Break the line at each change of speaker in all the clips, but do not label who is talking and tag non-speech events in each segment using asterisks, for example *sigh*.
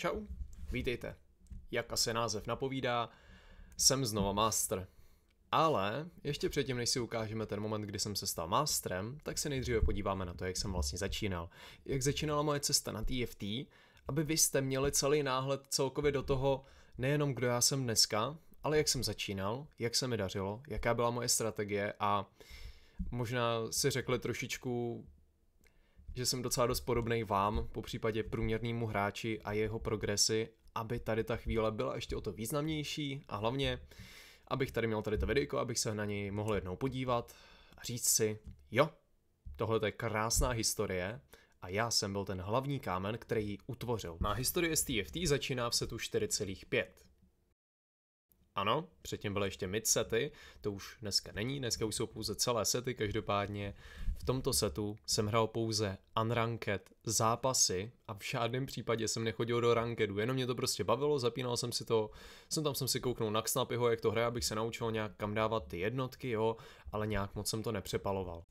Čau, vítejte. Jak asi název napovídá, jsem znova master. Ale ještě předtím, než si ukážeme ten moment, kdy jsem se stal mástrem, tak se nejdříve podíváme na to, jak jsem vlastně začínal. Jak začínala moje cesta na TFT, aby vy jste měli celý náhled celkově do toho, nejenom kdo já jsem dneska, ale jak jsem začínal, jak se mi dařilo, jaká byla moje strategie a možná si řekli trošičku že jsem docela dost podobný vám, po případě průměrnému hráči a jeho progresy, aby tady ta chvíle byla ještě o to významnější a hlavně, abych tady měl tady to videjko, abych se na něj mohl jednou podívat a říct si, jo, tohle je krásná historie a já jsem byl ten hlavní kámen, který ji utvořil. Má historie z TFT začíná v setu 4,5. Ano, předtím byly ještě mid sety, to už dneska není, dneska už jsou pouze celé sety, každopádně v tomto setu jsem hrál pouze unranked zápasy a v žádném případě jsem nechodil do rankedu, jenom mě to prostě bavilo, zapínal jsem si to, jsem tam jsem si kouknul na Xnapiho, jak to hraje, abych se naučil nějak kam dávat ty jednotky, jo, ale nějak moc jsem to nepřepaloval.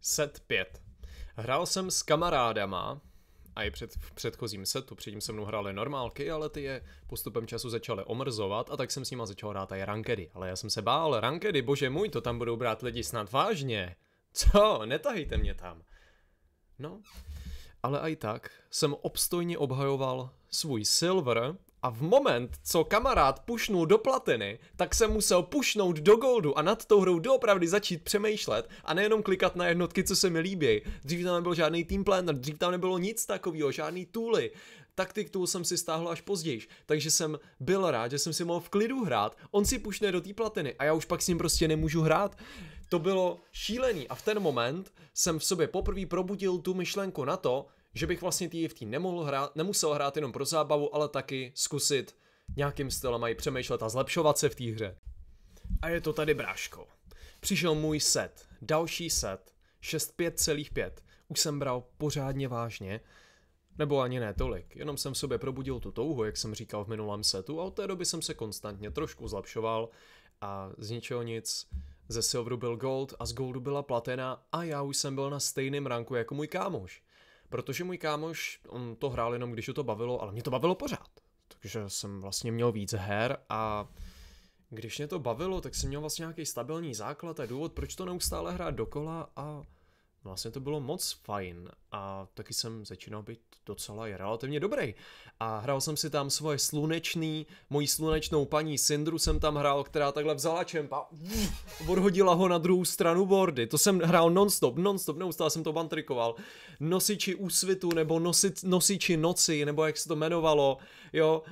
Set 5. Hrál jsem s kamarádama, a i před, v předchozím setu, předtím se mnou hrály normálky, ale ty je postupem času začaly omrzovat a tak jsem s nima začal hrát i rankedy. Ale já jsem se bál, rankedy, bože můj, to tam budou brát lidi snad vážně. Co, netahejte mě tam. No, ale i tak jsem obstojně obhajoval svůj silver a v moment, co kamarád pušnul do platiny, tak se musel pušnout do goldu a nad tou hrou doopravdy začít přemýšlet a nejenom klikat na jednotky, co se mi líbí. Dřív tam nebyl žádný team planner, dřív tam nebylo nic takového, žádný tooly. Taktik tool jsem si stáhl až později, takže jsem byl rád, že jsem si mohl v klidu hrát, on si pušne do té platiny a já už pak s ním prostě nemůžu hrát. To bylo šílený a v ten moment jsem v sobě poprvé probudil tu myšlenku na to, že bych vlastně TFT nemohl hrát, nemusel hrát jenom pro zábavu, ale taky zkusit nějakým stylem a přemýšlet a zlepšovat se v té hře. A je to tady bráško. Přišel můj set, další set, 6.5,5. Už jsem bral pořádně vážně, nebo ani ne tolik, jenom jsem v sobě probudil tu touhu, jak jsem říkal v minulém setu a od té doby jsem se konstantně trošku zlepšoval a z ničeho nic ze silveru byl gold a z goldu byla platena a já už jsem byl na stejném ranku jako můj kámoš. Protože můj kámoš, on to hrál jenom, když ho to bavilo, ale mě to bavilo pořád. Takže jsem vlastně měl víc her a když mě to bavilo, tak jsem měl vlastně nějaký stabilní základ a důvod, proč to neustále hrát dokola a vlastně to bylo moc fajn a taky jsem začínal být docela je relativně dobrý. A hrál jsem si tam svoje slunečný, moji slunečnou paní Sindru jsem tam hrál, která takhle vzala čemp a odhodila ho na druhou stranu bordy. To jsem hrál nonstop, nonstop, neustále jsem to bantrikoval. Nosiči úsvitu nebo nosi, nosiči noci, nebo jak se to jmenovalo, jo.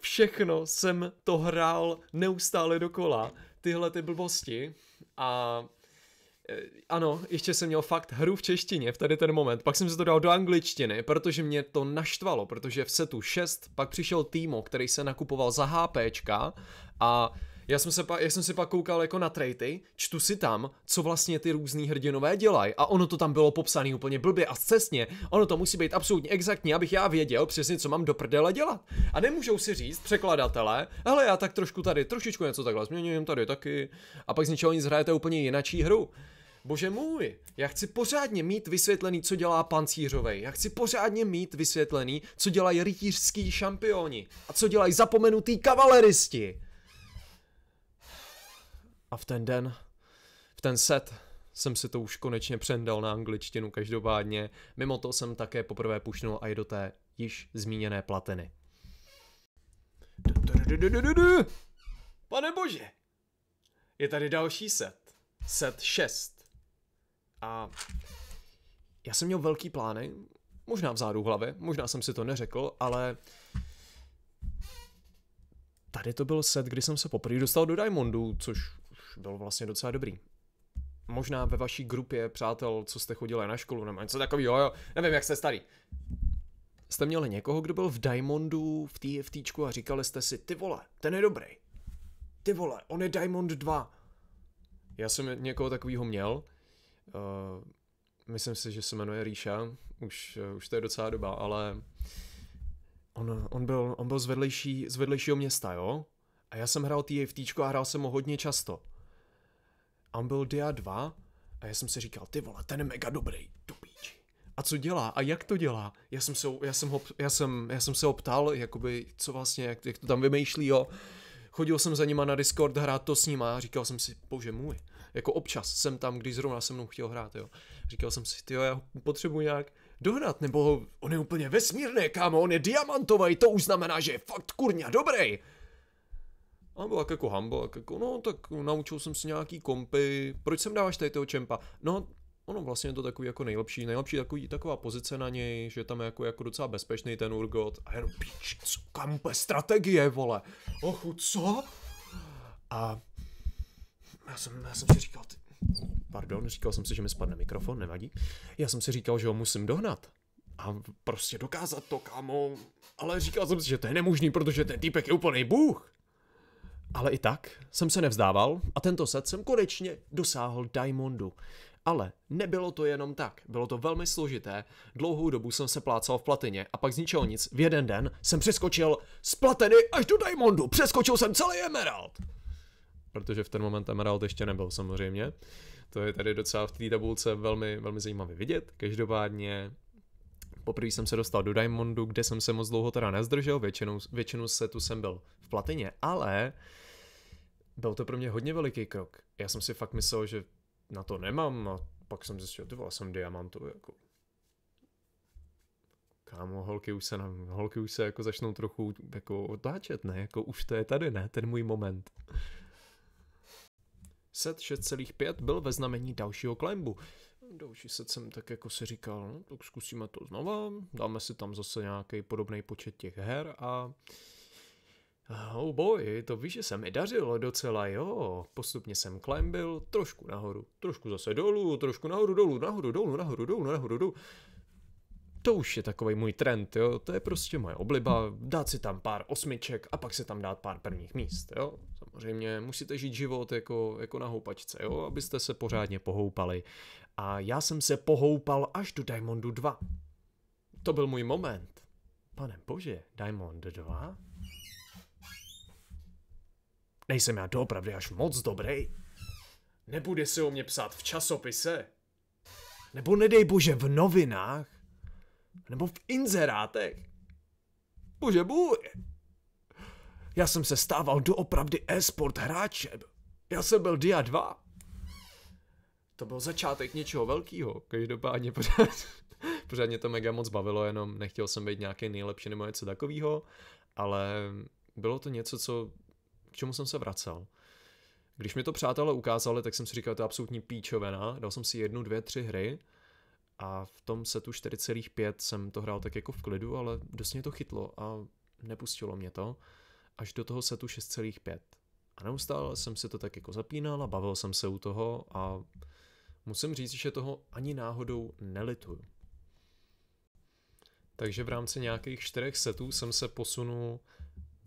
Všechno jsem to hrál neustále dokola, tyhle ty blbosti a Eh, ano, ještě jsem měl fakt hru v češtině v tady ten moment, pak jsem se to dal do angličtiny, protože mě to naštvalo, protože v setu 6 pak přišel Týmo, který se nakupoval za HPčka a já jsem, se pa, já jsem si pak koukal jako na trejty, čtu si tam, co vlastně ty různý hrdinové dělají a ono to tam bylo popsané úplně blbě a cestně, ono to musí být absolutně exaktní, abych já věděl přesně, co mám do prdele dělat. A nemůžou si říct překladatelé, hele já tak trošku tady, trošičku něco takhle změním, tady taky a pak z ničeho nic hrajete úplně jinačí hru. Bože můj, já chci pořádně mít vysvětlený, co dělá pancířovej. Já chci pořádně mít vysvětlený, co dělají rytířský šampioni. A co dělají zapomenutý kavaleristi. A v ten den, v ten set, jsem si to už konečně přendal na angličtinu každopádně. Mimo to jsem také poprvé pušnul i do té již zmíněné platiny. Pane bože! Je tady další set. Set 6. A já jsem měl velký plány, možná v zádu v hlavě, možná jsem si to neřekl, ale tady to byl set, kdy jsem se poprvé dostal do Diamondu, což bylo vlastně docela dobrý. Možná ve vaší grupě, přátel, co jste chodili na školu, nebo něco takového, jo, nevím, jak jste starý. Jste měli někoho, kdo byl v Diamondu, v TFTčku a říkali jste si, ty vole, ten je dobrý. Ty vole, on je Diamond 2. Já jsem někoho takového měl, Eh, myslím si, že se jmenuje Ríša, už, eh, už to je docela doba, ale on, on byl, on byl z, vedlejší, z vedlejšího města, jo? A já jsem hrál TFT a hrál jsem ho hodně často. A on byl dia 2 a já jsem si říkal, ty vole, ten je mega dobrý, do píči. A co dělá? A jak to dělá? Já jsem se, já jsem ho, já jsem, já jsem se ho ptal, jakoby, co vlastně, jak, jak to tam vymýšlí, jo? Chodil jsem za nima na Discord hrát to s nima a říkal jsem si, bože můj, jako občas jsem tam, když zrovna se mnou chtěl hrát, jo. Říkal jsem si, ty jo, já ho potřebuji nějak dohnat, nebo on je úplně vesmírný, kámo, on je diamantový, to už znamená, že je fakt kurňa dobrý. A byl jako humble, jako, no tak naučil jsem si nějaký kompy, proč sem dáváš tady toho čempa? No, ono vlastně je to takový jako nejlepší, nejlepší takový, taková pozice na něj, že tam je jako, jako docela bezpečný ten Urgot. A jenom píč, co, kampe, strategie, vole. Ochu, co? A já jsem, já jsem si říkal, ty... pardon, říkal jsem si, že mi spadne mikrofon, nevadí. Já jsem si říkal, že ho musím dohnat. A prostě dokázat to, kámo. Ale říkal jsem si, že to je nemožný, protože ten týpek je úplný bůh. Ale i tak jsem se nevzdával a tento set jsem konečně dosáhl Diamondu. Ale nebylo to jenom tak, bylo to velmi složité, dlouhou dobu jsem se plácal v platině a pak z ničeho nic v jeden den jsem přeskočil z platiny až do Diamondu, přeskočil jsem celý Emerald protože v ten moment Emerald ještě nebyl samozřejmě. To je tady docela v té tabulce velmi, velmi zajímavě vidět. Každopádně poprvé jsem se dostal do Diamondu, kde jsem se moc dlouho teda nezdržel, většinou, většinu se tu jsem byl v platině, ale byl to pro mě hodně veliký krok. Já jsem si fakt myslel, že na to nemám a pak jsem zjistil, že jsem diamantu, jako kámo, holky už se, na, holky už se jako začnou trochu jako otáčet, ne, jako už to je tady, ne, ten můj moment. Set 6,5 byl ve znamení dalšího klembu. Další set jsem tak jako si říkal, no, tak zkusíme to znova, dáme si tam zase nějaký podobný počet těch her a... Oh boy, to víš, že se mi dařilo docela, jo. Postupně jsem klembil, trošku nahoru, trošku zase dolů, trošku nahoru, dolů, nahoru, dolů, nahoru, dolů, nahoru, dolů. To už je takový můj trend, jo. To je prostě moje obliba, dát si tam pár osmiček a pak si tam dát pár prvních míst, jo samozřejmě musíte žít život jako, jako na houpačce, jo? abyste se pořádně pohoupali. A já jsem se pohoupal až do Diamondu 2. To byl můj moment. Pane bože, Diamond 2? Nejsem já doopravdy až moc dobrý. Nebude se o mě psát v časopise. Nebo nedej bože v novinách. Nebo v inzerátech. Bože bůj. Já jsem se stával doopravdy e-sport hráčem. Já jsem byl Dia 2. To byl začátek něčeho velkého. Každopádně pořád, *laughs* pořád mě to mega moc bavilo, jenom nechtěl jsem být nějaký nejlepší nebo něco takového, ale bylo to něco, co, k čemu jsem se vracel. Když mi to přátelé ukázali, tak jsem si říkal, to je absolutní píčovena. Dal jsem si jednu, dvě, tři hry a v tom se tu 4,5 jsem to hrál tak jako v klidu, ale dost mě to chytlo a nepustilo mě to až do toho setu 6,5. A neustále jsem si to tak jako zapínal a bavil jsem se u toho a musím říct, že toho ani náhodou nelituju. Takže v rámci nějakých čtyřech setů jsem se posunul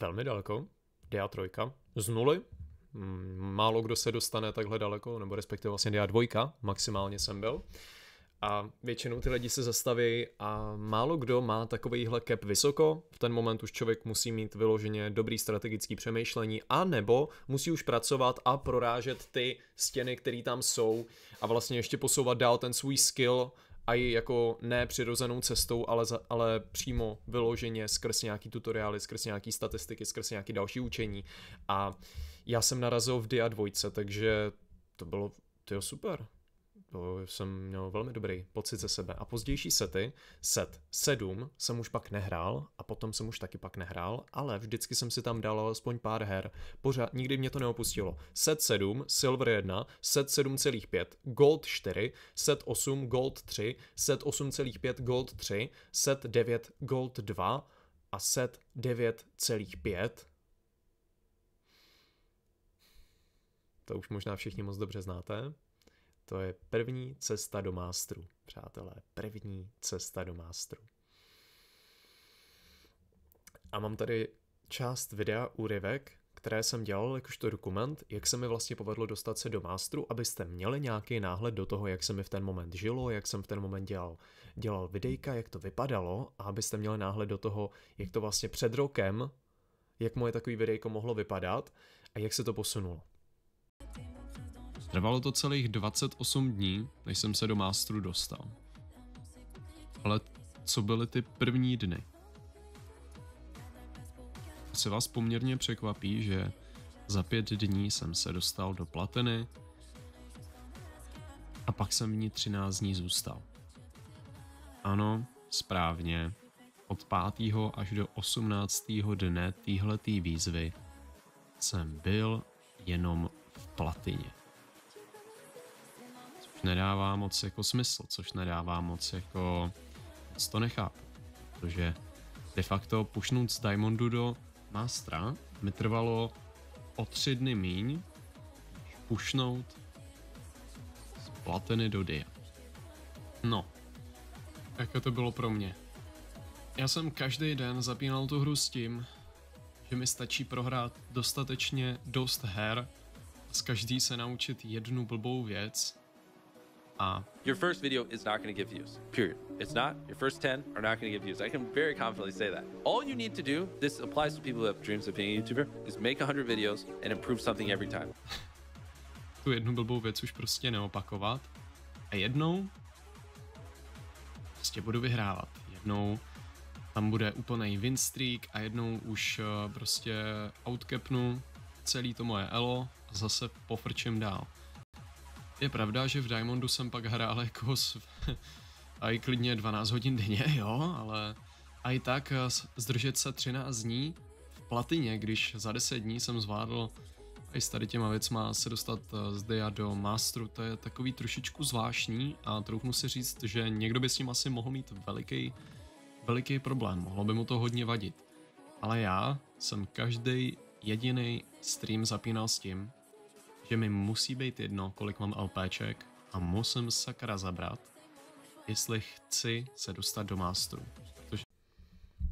velmi daleko, DA3, z nuly, mm, málo kdo se dostane takhle daleko, nebo respektive vlastně DA2, maximálně jsem byl a většinou ty lidi se zastaví a málo kdo má takovýhle cap vysoko. V ten moment už člověk musí mít vyloženě dobrý strategický přemýšlení a nebo musí už pracovat a prorážet ty stěny, které tam jsou a vlastně ještě posouvat dál ten svůj skill a i jako ne přirozenou cestou, ale, za, ale přímo vyloženě skrz nějaký tutoriály, skrz nějaký statistiky, skrz nějaký další učení. A já jsem narazil v Dia Dvojce, takže to bylo to je super to jsem měl velmi dobrý pocit ze sebe. A pozdější sety, set 7 jsem už pak nehrál a potom jsem už taky pak nehrál, ale vždycky jsem si tam dal alespoň pár her. Pořád, nikdy mě to neopustilo. Set 7, Silver 1, set 7,5, Gold 4, set 8, Gold 3, set 8,5, Gold 3, set 9, Gold 2 a set 9,5. To už možná všichni moc dobře znáte. To je první cesta do mástru, přátelé. První cesta do mástru. A mám tady část videa úryvek, které jsem dělal jakožto dokument, jak se mi vlastně povedlo dostat se do mástru, abyste měli nějaký náhled do toho, jak se mi v ten moment žilo, jak jsem v ten moment dělal, dělal videjka, jak to vypadalo a abyste měli náhled do toho, jak to vlastně před rokem, jak moje takový videjko mohlo vypadat a jak se to posunulo. Trvalo to celých 28 dní, než jsem se do mástru dostal. Ale co byly ty první dny? Asi vás poměrně překvapí, že za pět dní jsem se dostal do plateny a pak jsem v ní 13 dní zůstal. Ano, správně. Od 5. až do 18. dne téhletý výzvy jsem byl jenom v platině nedává moc jako smysl, což nedává moc jako... to nechápu, protože de facto pušnout z Diamondu do Mástra mi trvalo o tři dny míň, pušnout z Plateny do Dia. No, jako to bylo pro mě. Já jsem každý den zapínal tu hru s tím, že mi stačí prohrát dostatečně dost her a z každý se naučit jednu blbou věc a... Your first video is not going to give views, period. It's not. Your first 10 are not going to give views. I can very confidently say that. All you need to do, this applies to people who have dreams of being a YouTuber, is make 100 videos and improve something every time. tu jednu blbou věc už prostě neopakovat a jednou prostě budu vyhrávat. Jednou tam bude úplný win streak a jednou už eh, prostě outcapnu celý to moje elo a zase pofrčím dál. Je pravda, že v Diamondu jsem pak hrál jako s, a *laughs* i klidně 12 hodin denně, *laughs* jo, ale a i tak eh, zdržet se 13 dní v platině, když za 10 dní jsem zvládl i s tady těma věcma se dostat eh, z DIA do Masteru, to je takový trošičku zvláštní a troufnu si říct, že někdo by s tím asi mohl mít veliký, veliký problém, mohlo by mu to hodně vadit. Ale já jsem každý jediný stream zapínal s tím, že mi musí být jedno, kolik mám LPček a musím sakra zabrat, jestli chci se dostat do masteru. Protože...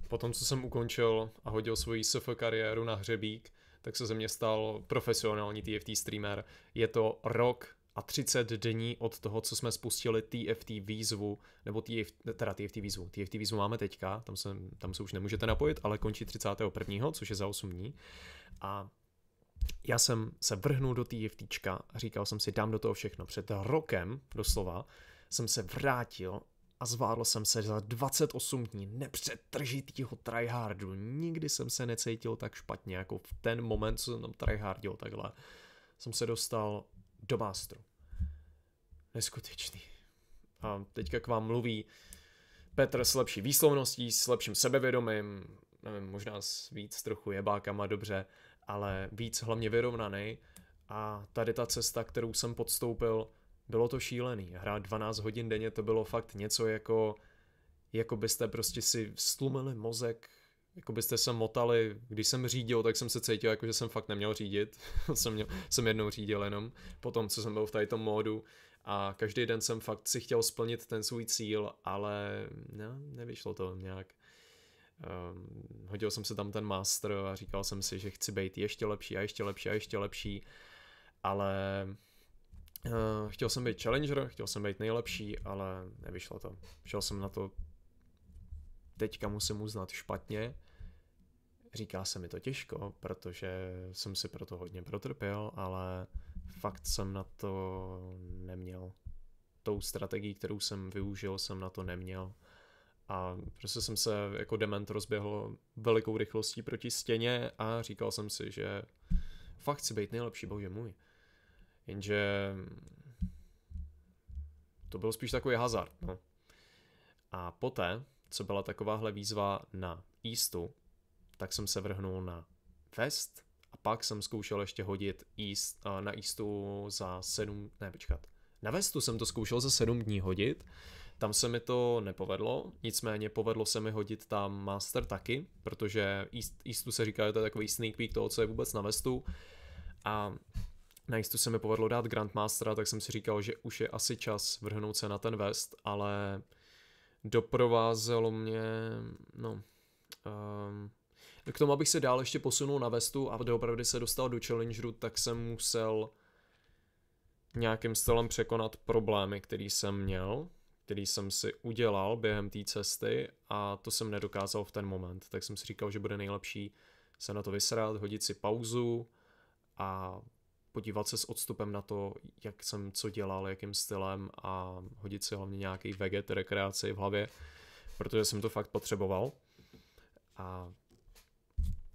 Potom, co jsem ukončil a hodil svoji SF kariéru na hřebík, tak se ze mě stal profesionální TFT streamer. Je to rok a 30 dní od toho, co jsme spustili TFT výzvu, nebo TF, teda TFT výzvu. TFT výzvu máme teďka, tam se, tam se už nemůžete napojit, ale končí 31., což je za 8 dní. A já jsem se vrhnul do té jeftíčka a říkal jsem si, dám do toho všechno. Před rokem, doslova, jsem se vrátil a zvládl jsem se za 28 dní nepřetržitýho tryhardu. Nikdy jsem se necítil tak špatně, jako v ten moment, co jsem tam tryhardil takhle. Jsem se dostal do mástru. Neskutečný. A teďka k vám mluví Petr s lepší výslovností, s lepším sebevědomím, nevím, možná s víc trochu jebákama, dobře ale víc hlavně vyrovnaný. A tady ta cesta, kterou jsem podstoupil, bylo to šílený. Hrát 12 hodin denně to bylo fakt něco jako, jako byste prostě si stlumili mozek, jako byste se motali, když jsem řídil, tak jsem se cítil, jako že jsem fakt neměl řídit, *laughs* jsem, měl, jsem jednou řídil jenom, po tom, co jsem byl v tady tom módu a každý den jsem fakt si chtěl splnit ten svůj cíl, ale ne, nevyšlo to nějak. Ehm, hodil jsem se tam ten master a říkal jsem si, že chci být ještě lepší a ještě lepší a ještě lepší, ale eh, chtěl jsem být challenger, chtěl jsem být nejlepší, ale nevyšlo to. Šel jsem na to teďka musím uznat špatně, říká se mi to těžko, protože jsem si proto hodně protrpěl, ale fakt jsem na to neměl. Tou strategií, kterou jsem využil, jsem na to neměl. A prostě jsem se jako dement rozběhl velikou rychlostí proti stěně a říkal jsem si, že fakt chci být nejlepší, bože můj. Jenže to byl spíš takový hazard. No. A poté, co byla takováhle výzva na Eastu, tak jsem se vrhnul na West a pak jsem zkoušel ještě hodit East, eh, na Eastu za sedm. ne počkat, na Westu jsem to zkoušel za sedm dní hodit, tam se mi to nepovedlo, nicméně povedlo se mi hodit tam Master taky, protože East, Eastu se říká, že to je takový sneak peek toho, co je vůbec na vestu. A na Eastu se mi povedlo dát Grandmastera, tak jsem si říkal, že už je asi čas vrhnout se na ten vest, ale doprovázelo mě, no, um, k tomu, abych se dál ještě posunul na vestu a doopravdy se dostal do challengeru, tak jsem musel nějakým stylem překonat problémy, který jsem měl, který jsem si udělal během té cesty a to jsem nedokázal v ten moment. Tak jsem si říkal, že bude nejlepší se na to vysrát, hodit si pauzu a podívat se s odstupem na to, jak jsem co dělal, jakým stylem a hodit si hlavně nějaký veget, rekreaci v hlavě, protože jsem to fakt potřeboval. A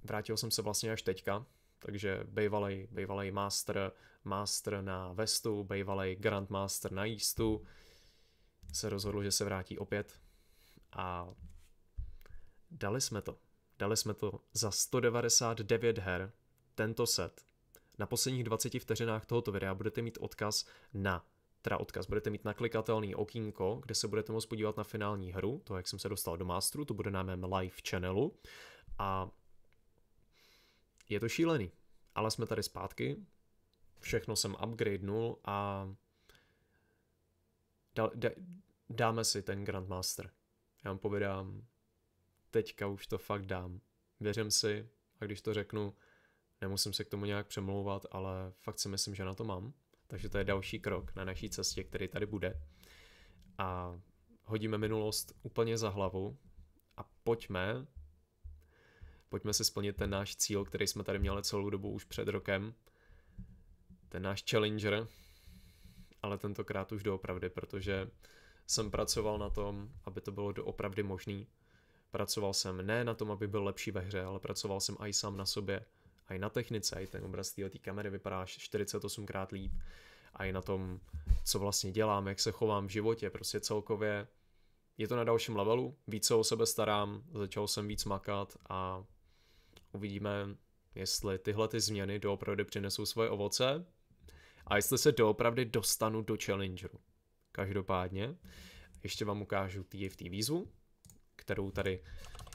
vrátil jsem se vlastně až teďka, takže bývalý, bývalý master, master na vestu, bývalý grandmaster na Eastu, se rozhodl, že se vrátí opět a dali jsme to. Dali jsme to za 199 her, tento set. Na posledních 20 vteřinách tohoto videa budete mít odkaz na teda odkaz, budete mít naklikatelný okýnko, kde se budete moct podívat na finální hru, to, jak jsem se dostal do Masteru, to bude na mém live channelu a je to šílený, ale jsme tady zpátky, všechno jsem upgradenul a dal, dáme si ten Grandmaster. Já vám povědám, teďka už to fakt dám. Věřím si a když to řeknu, nemusím se k tomu nějak přemlouvat, ale fakt si myslím, že na to mám. Takže to je další krok na naší cestě, který tady bude. A hodíme minulost úplně za hlavu a pojďme, pojďme si splnit ten náš cíl, který jsme tady měli celou dobu už před rokem, ten náš challenger, ale tentokrát už doopravdy, protože jsem pracoval na tom, aby to bylo doopravdy možný. Pracoval jsem ne na tom, aby byl lepší ve hře, ale pracoval jsem i sám na sobě, i na technice, i ten obraz té kamery vypadá 48 krát líp, i na tom, co vlastně dělám, jak se chovám v životě, prostě celkově je to na dalším levelu, víc se o sebe starám, začal jsem víc makat a uvidíme, jestli tyhle ty změny doopravdy přinesou svoje ovoce a jestli se doopravdy dostanu do challengeru. Každopádně ještě vám ukážu TFT výzvu, kterou tady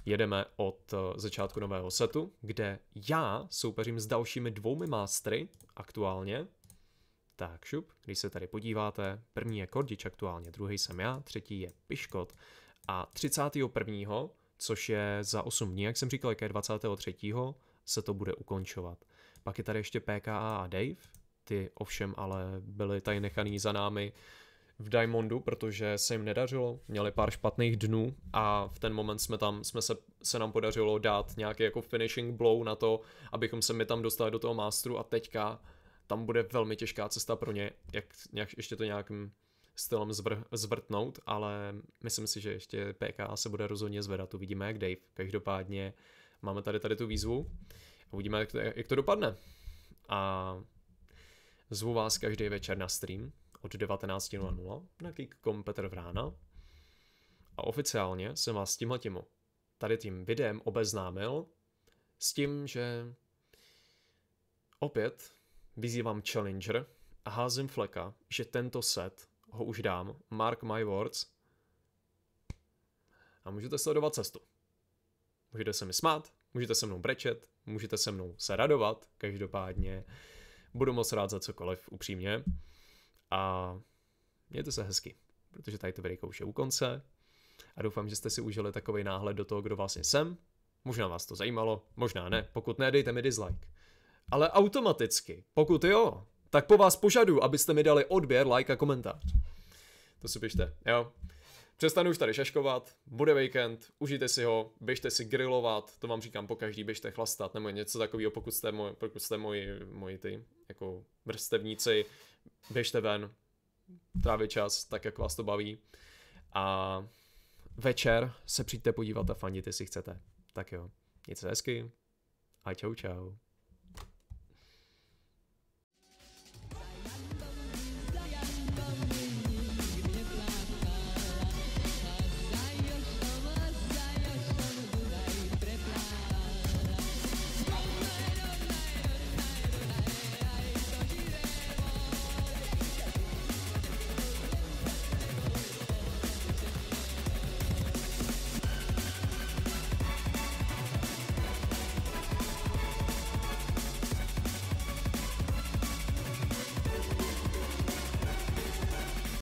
jedeme od eh, začátku nového setu, kde já soupeřím s dalšími dvoumi mástry aktuálně. Tak šup, když se tady podíváte, první je Kordič aktuálně, druhý jsem já, třetí je Piškot a 31. což je za 8 dní, jak jsem říkal, jaké 23. se to bude ukončovat. Pak je tady ještě PKA a Dave, ty ovšem ale byly tady nechaný za námi v Diamondu, protože se jim nedařilo, měli pár špatných dnů a v ten moment jsme tam, jsme se, se nám podařilo dát nějaký jako finishing blow na to, abychom se my tam dostali do toho mástru a teďka tam bude velmi těžká cesta pro ně, jak, jak ještě to nějakým stylem zvr, zvrtnout, ale myslím si, že ještě PK se bude rozhodně zvedat, uvidíme jak Dave. Každopádně máme tady tady tu výzvu a uvidíme, jak to, jak to dopadne. A zvu vás každý večer na stream, od 19.00 na Geekcom Petr Vrána. A oficiálně jsem vás s tímhletím tady tím videem obeznámil s tím, že opět vyzývám Challenger a házím fleka, že tento set ho už dám, mark my words, a můžete sledovat cestu. Můžete se mi smát, můžete se mnou brečet, můžete se mnou se radovat, každopádně budu moc rád za cokoliv, upřímně a mějte se hezky, protože tady to videjko už je u konce a doufám, že jste si užili takový náhled do toho, kdo vlastně jsem. Možná vás to zajímalo, možná ne. Pokud ne, dejte mi dislike. Ale automaticky, pokud jo, tak po vás požadu, abyste mi dali odběr, like a komentář. To si pište, jo. Přestanu už tady šaškovat, bude weekend, užijte si ho, běžte si grilovat, to vám říkám po každý, běžte chlastat, nebo něco takového, pokud jste, moji, pokud jste moji, moji ty, jako vrstevníci, běžte ven, trávit čas tak, jak vás to baví a večer se přijďte podívat a fandit, jestli chcete. Tak jo, mějte se hezky a čau čau.